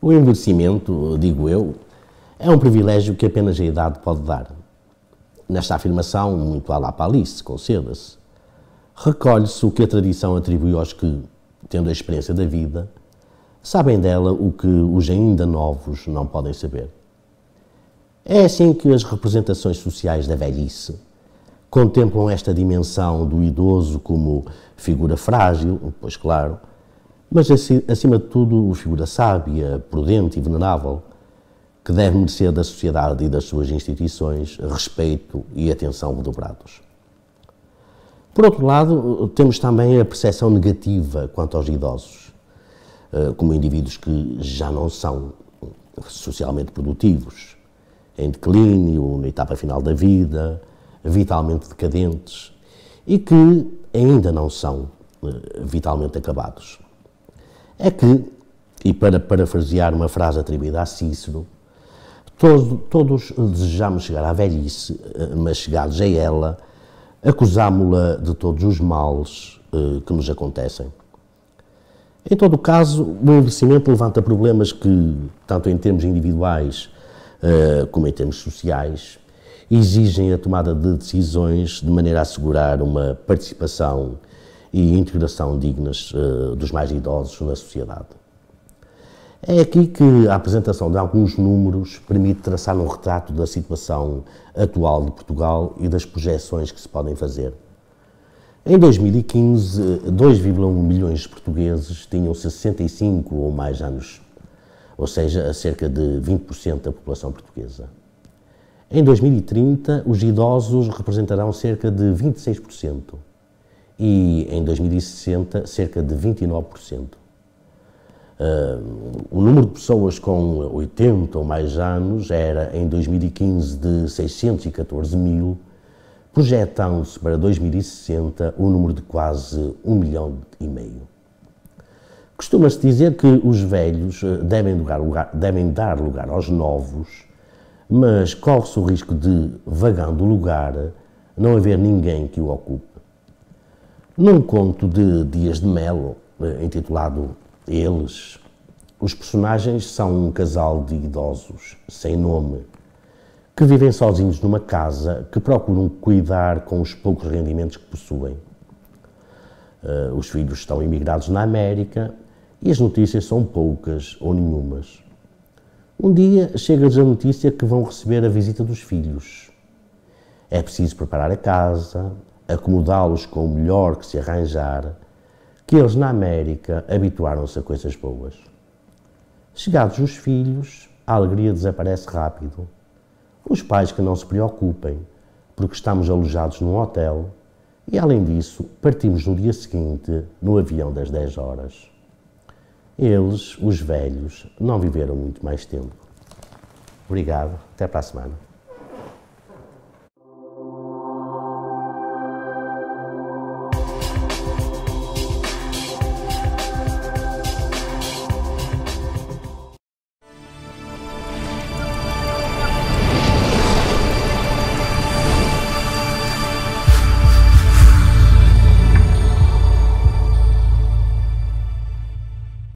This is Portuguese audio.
O envelhecimento, digo eu, é um privilégio que apenas a idade pode dar. Nesta afirmação, muito à la palice, conceda-se, recolhe-se o que a tradição atribui aos que, tendo a experiência da vida, sabem dela o que os ainda novos não podem saber. É assim que as representações sociais da velhice contemplam esta dimensão do idoso como figura frágil, pois claro, mas acima de tudo, figura sábia, prudente e venerável, que deve merecer da sociedade e das suas instituições respeito e atenção redobrados. Por outro lado, temos também a percepção negativa quanto aos idosos, eh, como indivíduos que já não são socialmente produtivos, em declínio, na etapa final da vida, vitalmente decadentes e que ainda não são eh, vitalmente acabados é que, e para parafrasear uma frase atribuída a Cícero, todo, todos desejamos chegar à velhice, eh, mas chegados a ela, acusámo-la de todos os males eh, que nos acontecem. Em todo o caso, o envelhecimento levanta problemas que, tanto em termos individuais eh, como em termos sociais, exigem a tomada de decisões de maneira a assegurar uma participação e integração dignas eh, dos mais idosos na sociedade. É aqui que a apresentação de alguns números permite traçar um retrato da situação atual de Portugal e das projeções que se podem fazer. Em 2015, 2,1 milhões de portugueses tinham 65 ou mais anos, ou seja, cerca de 20% da população portuguesa. Em 2030, os idosos representarão cerca de 26% e em 2060 cerca de 29%. Uh, ah, o número de pessoas com 80 ou mais anos era em 2015 de 614 mil, projetam-se para 2060 o um número de quase 1 milhão e meio. Costuma-se dizer que os velhos ah, devem, lugar, devem dar lugar aos novos, mas corre-se o risco de, vagando o lugar, não haver ninguém que o ocupe. Num conto de Dias de Melo, eh, intitulado Eles, os personagens são um casal de idosos, sem nome, que vivem sozinhos numa casa que procuram cuidar com os poucos rendimentos que possuem. Eh, os filhos estão imigrados na América e as notícias são poucas ou nenhumas. Um dia chega-lhes a notícia que vão receber a visita dos filhos. É preciso preparar a casa, acomodá-los com o melhor que se arranjar, que eles na América habituaram-se a coisas boas. Chegados os filhos, a alegria desaparece rápido. Os pais que não se preocupem, porque estamos alojados num hotel e, além disso, partimos no dia seguinte no avião das 10 horas. Eles, os velhos, não viveram muito mais tempo. Obrigado, até para a semana.